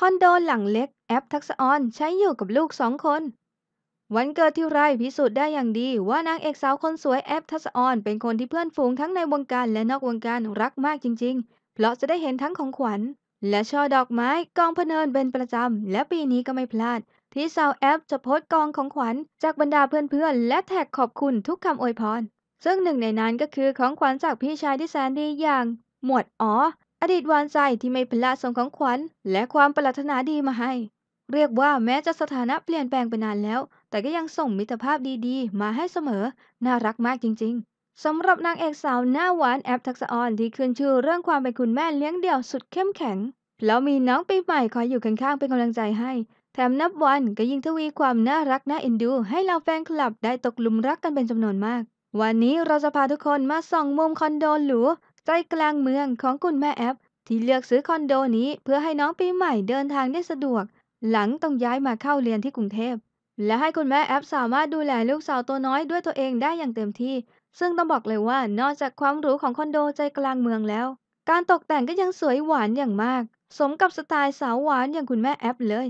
คอนโดหลังเล็ก แอปทักษออนใช้อยู่กับลูกสองคนวันเกิดที่ไรพิสูจน์ได้อย่างดีว่านางเอกสาว คนสวยแอปทัศออน เป็นคนที่เพื่อนฝูงทั้งในวงการและนอกวงการรักมากจริง ๆ เพราะจะได้เห็นทั้งของขวัญ และช่อดอกไม้กองพเนินเป็นประจำ และปีนี้ก็ไม่พลาด ที่สาวแอป จะโพสกองของขวัญจากบรรดาเพื่อนๆและแท็กขอบคุณทุกคำอวยพร ซึ่งหนึ่งในนั้นก็คือของขวัญจากพี่ชายที่แสนดีอย่างหมวดอ๋ออดีตหวานใจที่ไม่พละส่งของขวัญ และความปรารถนาดีมาให้ เรียกว่าแม้จะสถานะเปลี่ยนแปลงไปนานแล้ว แต่ก็ยังส่งมิตรภาพดีๆ มาให้เสมอ น่ารักมากจริงๆสำหรับนางเอกสาวหน้าหวานแอปทักษออนที่ขึ้นชื่อเรื่องความเป็นคุณแม่เลี้ยงเดี่ยวสุดเข้มแข็งแล้วมีน้องปีใหม่คอยอยู่ข้างๆเป็นกำลังใจให้ แถมนับวันก็ยิ่งทวีความน่ารักน่าเอ็นดู ให้เราแฟนคลับได้ตกลุมรักกันเป็นจำนวนมาก วันนี้เราจะพาทุกคนมาส่องมุมคอนโดหรูใจกลางเมืองของคุณแม่แอฟที่เลือกซื้อคอนโดนี้ เพื่อให้น้องปีใหม่เดินทางได้สะดวก หลังต้องย้ายมาเข้าเรียนที่กรุงเทพและให้คุณแม่แอฟสามารถดูแลลูกสาวตัวน้อยด้วยตัวเองได้อย่างเต็มที่ ซึ่งต้องบอกเลยว่านอกจากความหรูของคอนโดใจกลางเมืองแล้ว การตกแต่งก็ยังสวยหวานอย่างมาก สมกับสไตล์สาวหวานอย่างคุณแม่แอฟเลย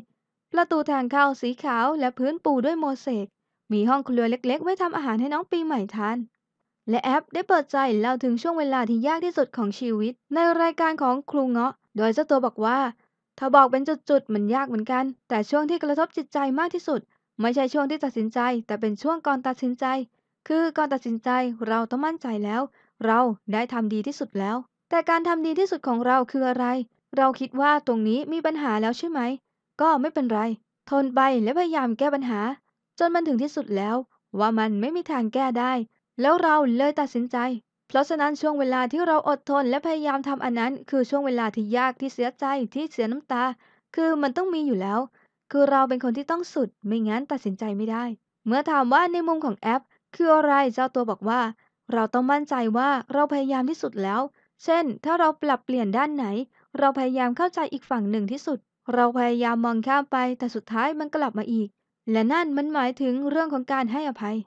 ประตูทางเข้าสีขาวและพื้นปูด้วยโมเสกมีห้องครัวเล็กๆ ไว้ทำอาหารให้น้องปีใหม่ทานและแอปได้เปิดใจเล่าถึงช่วงเวลาที่ยากที่สุดของชีวิต ในรายการของครูเงาะ โดยเจ้าตัวบอกว่าถ้าบอกเป็นจุดๆมันยากเหมือนกัน แต่ช่วงที่กระทบจิตใจมากที่สุด ไม่ใช่ช่วงที่ตัดสินใจ แต่เป็นช่วงก่อนตัดสินใจ คือก่อนตัดสินใจเราต้องมั่นใจแล้ว เราได้ทำดีที่สุดแล้ว แต่การทำดีที่สุดของเราคืออะไร เราคิดว่าตรงนี้มีปัญหาแล้วใช่ไหม ก็ไม่เป็นไร ทนไปและพยายามแก้ปัญหา จนมันถึงที่สุดแล้ว ว่ามันไม่มีทางแก้ได้แล้วเราเลยตัดสินใจ เพราะฉะนั้นช่วงเวลาที่เราอดทนและพยายามทำอันนั้นคือช่วงเวลาที่ยากที่เสียใจที่เสียน้ำตา คือมันต้องมีอยู่แล้ว คือเราเป็นคนที่ต้องสุดไม่งั้นตัดสินใจไม่ได้ เมื่อถามว่าในมุมของแอปคืออะไรเจ้าตัวบอกว่า เราต้องมั่นใจว่าเราพยายามที่สุดแล้ว เช่น ถ้าเราปรับเปลี่ยนด้านไหน เราพยายามเข้าใจอีกฝั่งหนึ่งที่สุด เราพยายามมองข้ามไป แต่สุดท้ายมันกลับมาอีก และนั่นมันหมายถึงเรื่องของการให้อภัย